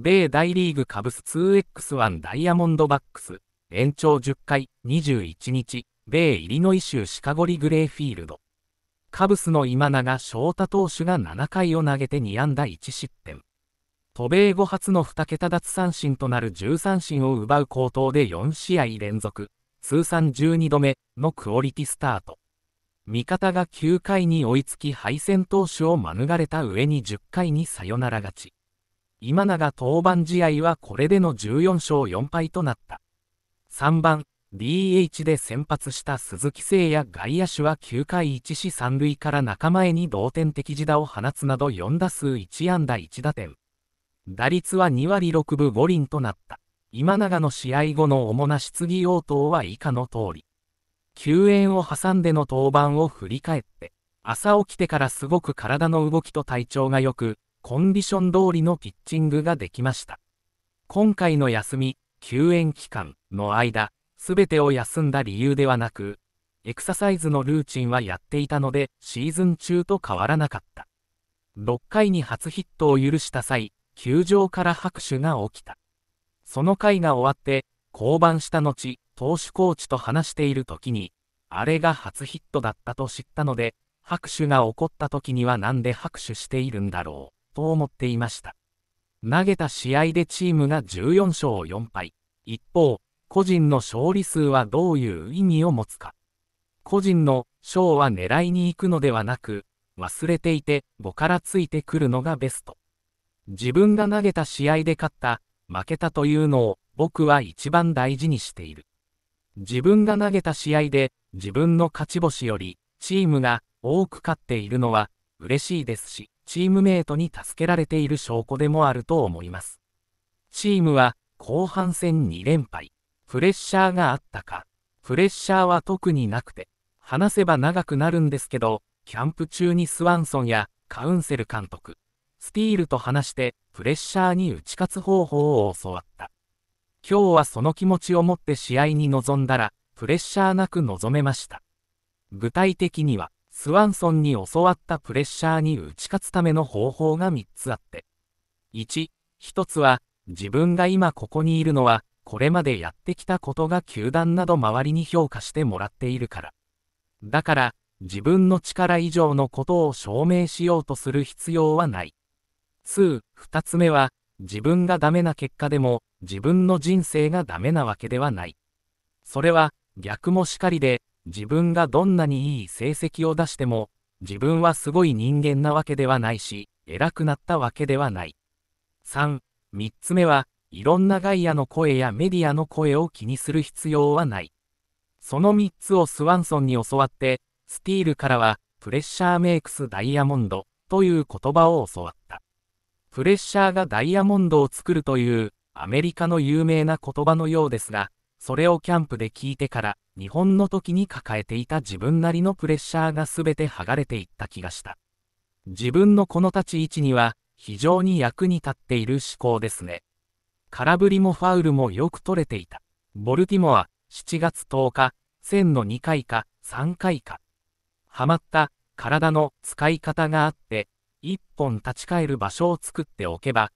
米大リーグカブス 2X1 ダイヤモンドバックス、延長10回、21日、米イリノイ州シカゴリグレーフィールド。カブスの今永翔太投手が7回を投げて2安打1失点。渡米後初の2桁奪三振となる13振を奪う好投で4試合連続、通算12度目のクオリティスタート。味方が9回に追いつき敗戦投手を免れた上に10回にサヨナラ勝ち。今永登板試合はこれでの14勝4敗となった。3番、DH で先発した鈴木誠也外野手は9回1死3塁から仲間へに同点的自打を放つなど4打数1安打1打点。打率は2割6分5厘となった。今永の試合後の主な質疑応答は以下の通り。救援を挟んでの登板を振り返って、朝起きてからすごく体の動きと体調が良く、コンディション通りのピッチングができました。今回の休み、休園期間の間、すべてを休んだ理由ではなく、エクササイズのルーチンはやっていたので、シーズン中と変わらなかった。6回に初ヒットを許した際、球場から拍手が起きた。その回が終わって、降板した後、投手コーチと話している時に、あれが初ヒットだったと知ったので、拍手が起こった時には何で拍手しているんだろう。と思っていました。投げた試合でチームが14勝4敗。一方、個人の勝利数はどういう意味を持つか。個人の賞は狙いに行くのではなく、忘れていて5からついてくるのがベスト。自分が投げた試合で勝った、負けたというのを僕は一番大事にしている。自分が投げた試合で自分の勝ち星よりチームが多く勝っているのは嬉しいですし。チームメートに助けられている証拠でもあると思います。チームは後半戦2連敗、プレッシャーがあったか、プレッシャーは特になくて、話せば長くなるんですけど、キャンプ中にスワンソンやカウンセル監督、スティールと話してプレッシャーに打ち勝つ方法を教わった。今日はその気持ちを持って試合に臨んだら、プレッシャーなく臨めました。具体的には、スワンソンに教わったプレッシャーに打ち勝つための方法が3つあって。1、1つは、自分が今ここにいるのは、これまでやってきたことが球団など周りに評価してもらっているから。だから、自分の力以上のことを証明しようとする必要はない。2、2つ目は、自分がダメな結果でも、自分の人生がダメなわけではない。それは、逆もしかりで、自分がどんなにいい成績を出しても、自分はすごい人間なわけではないし、偉くなったわけではない。3、3つ目は、いろんなガイアの声やメディアの声を気にする必要はない。その3つをスワンソンに教わって、スティールからは、プレッシャーメイクスダイヤモンドという言葉を教わった。プレッシャーがダイヤモンドを作るというアメリカの有名な言葉のようですが、それをキャンプで聞いてから、日本の時に抱えていた自分なりのプレッシャーが全て剥がれていった気がした。自分のこの立ち位置には、非常に役に立っている思考ですね。空振りもファウルもよく取れていた。ボルティモア、7月10日、1000の2回か3回か。はまった体の使い方があって、1本立ち返る場所を作っておけば、